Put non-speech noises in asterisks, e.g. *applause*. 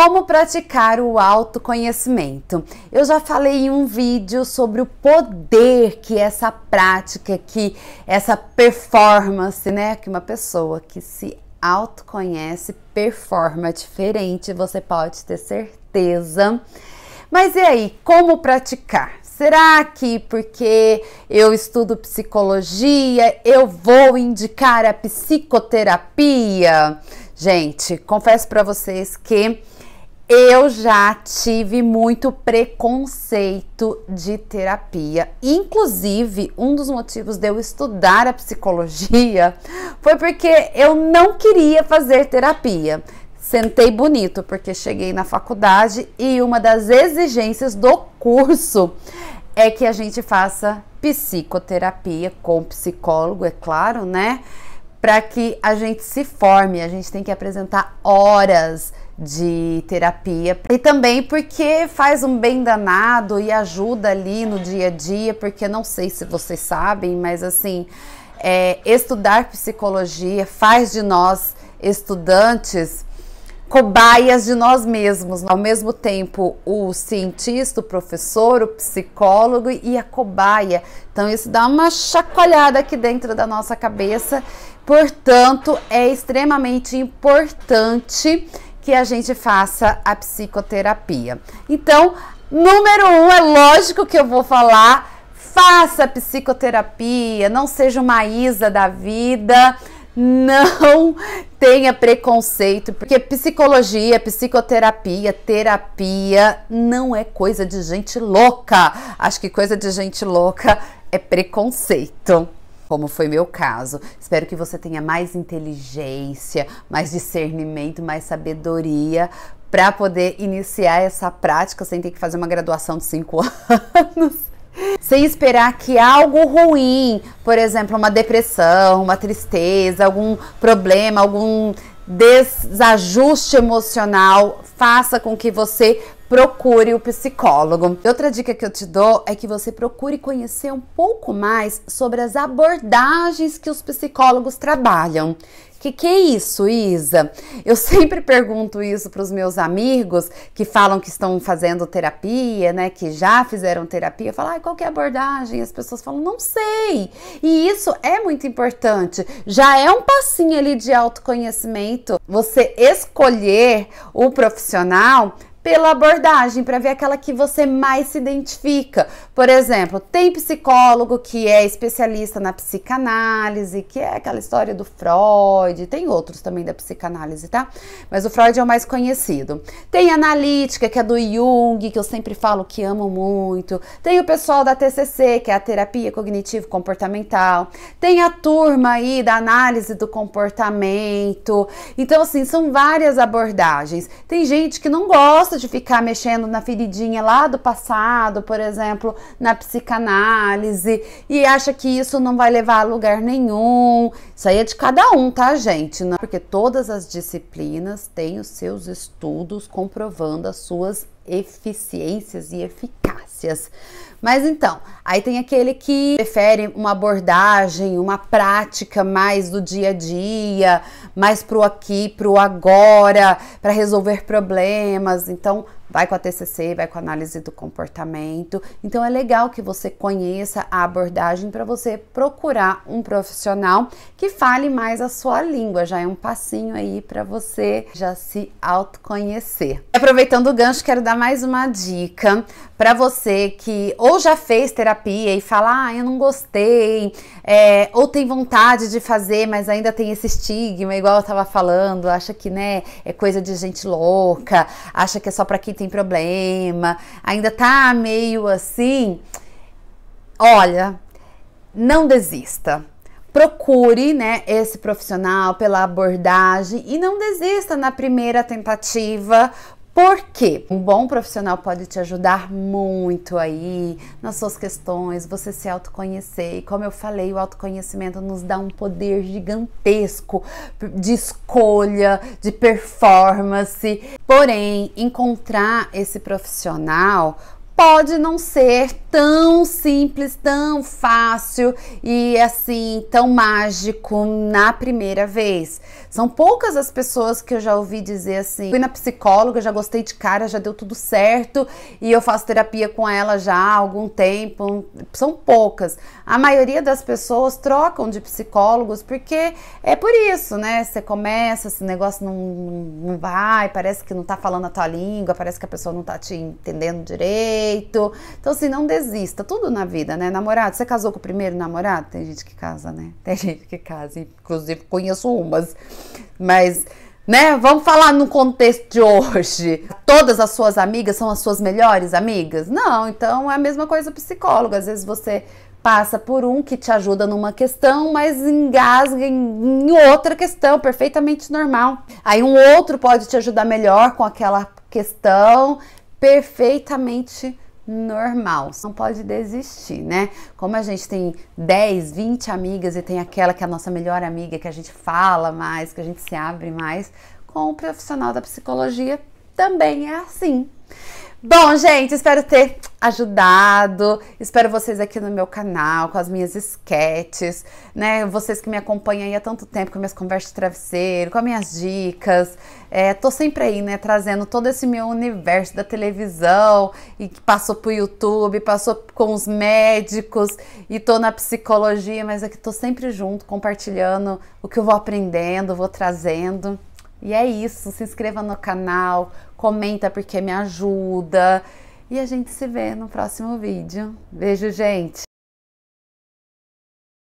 Como praticar o autoconhecimento? Eu já falei em um vídeo sobre o poder que essa prática, que essa performance, né? Que uma pessoa que se autoconhece performa diferente, você pode ter certeza. Mas e aí, como praticar? Será que porque eu estudo psicologia, eu vou indicar a psicoterapia? Gente, confesso para vocês que eu já tive muito preconceito de terapia. Inclusive, um dos motivos de eu estudar a psicologia foi porque eu não queria fazer terapia. Sentei bonito, porque cheguei na faculdade e uma das exigências do curso é que a gente faça psicoterapia com psicólogo, é claro, né? Para que a gente se forme, a gente tem que apresentar horas de terapia e também porque faz um bem danado e ajuda ali no dia a dia, porque não sei se vocês sabem, mas assim, é, estudar psicologia faz de nós estudantes cobaias de nós mesmos, ao mesmo tempo o cientista, o professor, o psicólogo e a cobaia. Então isso dá uma chacoalhada aqui dentro da nossa cabeça. Portanto, é extremamente importante que a gente faça a psicoterapia. Então, número um, é lógico que eu vou falar, faça psicoterapia, não seja uma Isa da vida não *laughs* tenha preconceito, porque psicologia, psicoterapia, terapia não é coisa de gente louca. Acho que coisa de gente louca é preconceito como foi meu caso. Espero que você tenha mais inteligência, mais discernimento, mais sabedoria para poder iniciar essa prática sem ter que fazer uma graduação de cinco *laughs* anos sem esperar que algo ruim, por exemplo, uma depressão, uma tristeza, algum problema, algum desajuste emocional, faça com que você procure o psicólogo. Outra dica que eu te dou é que você procure conhecer um pouco mais sobre as abordagens que os psicólogos trabalham. Que que é isso, Isa? Eu sempre pergunto isso para os meus amigos que falam que estão fazendo terapia, né? Que já fizeram terapia. Falar, ah, qual que é a abordagem? as pessoas falam, não sei. E isso é muito importante. Já é um passinho ali de autoconhecimento. Você escolher o profissional pela abordagem, para ver aquela que você mais se identifica. Por exemplo, tem psicólogo que é especialista na psicanálise, que é aquela história do Freud, tem outros também da psicanálise, tá? Mas o Freud é o mais conhecido. Tem analítica, que é do Jung, que eu sempre falo que amo muito. Tem o pessoal da TCC, que é a terapia cognitivo comportamental. Tem a turma aí da análise do comportamento. Então assim, são várias abordagens. Tem gente que não gosta de ficar mexendo na feridinha lá do passado, por exemplo, na psicanálise, e acha que isso não vai levar a lugar nenhum. Isso aí é de cada um, tá, gente? Porque todas as disciplinas têm os seus estudos comprovando as suas eficiências e eficácias. Mas então, aí tem aquele que prefere uma abordagem, uma prática mais do dia a dia, mais pro aqui, pro agora, para resolver problemas. Então, Vai com a TCC, vai com a análise do comportamento. Então é legal que você conheça a abordagem para você procurar um profissional que fale mais a sua língua. Já é um passinho aí para você já se autoconhecer. Aproveitando o gancho, quero dar mais uma dica para você que ou já fez terapia e fala, ah, eu não gostei, é, ou tem vontade de fazer, mas ainda tem esse estigma, igual eu tava falando, acha que, né, é coisa de gente louca, acha que é só para quem tem problema, ainda tá meio assim. Olha, não desista procure né, esse profissional pela abordagem e não desista na primeira tentativa, porque um bom profissional pode te ajudar muito aí nas suas questões, você se autoconhecer. E como eu falei, o autoconhecimento nos dá um poder gigantesco de escolha, de performance. Porém, encontrar esse profissional pode não ser tão simples, tão fácil e assim tão mágico na primeira vez. São poucas as pessoas que eu já ouvi dizer assim: fui na psicóloga, já gostei de cara, já deu tudo certo e eu faço terapia com ela já há algum tempo. São poucas. A maioria das pessoas trocam de psicólogos porque é por isso, né? Você começa, esse negócio não, não vai, parece que não tá falando a tua língua, parece que a pessoa não tá te entendendo direito jeito. Então, assim, não desista. Tudo na vida, né? Namorado, você casou com o primeiro namorado? Tem gente que casa, né? Tem gente que casa, inclusive conheço umas. Mas, né? Vamos falar no contexto de hoje. Todas as suas amigas são as suas melhores amigas? Não, então é a mesma coisa psicólogo. Às vezes você passa por um que te ajuda numa questão, mas engasga em, outra questão, perfeitamente normal. Aí um outro pode te ajudar melhor com aquela questão, perfeitamente normal. não pode desistir, né? Como a gente tem 10, 20 amigas e tem aquela que é a nossa melhor amiga, que a gente fala mais, que a gente se abre mais, com o profissional da psicologia também é assim. Bom, gente, espero ter ajudado. Espero vocês aqui no meu canal, com as minhas esquetes, né? Vocês que me acompanham aí há tanto tempo, com minhas conversas de travesseiro, com as minhas dicas. É, tô sempre aí, né? Trazendo todo esse meu universo da televisão e que passou pro YouTube, passou com os médicos e tô na psicologia, mas aqui tô sempre junto, compartilhando o que eu vou aprendendo, vou trazendo. E é isso, se inscreva no canal, comenta porque me ajuda. E a gente se vê no próximo vídeo. Beijo, gente!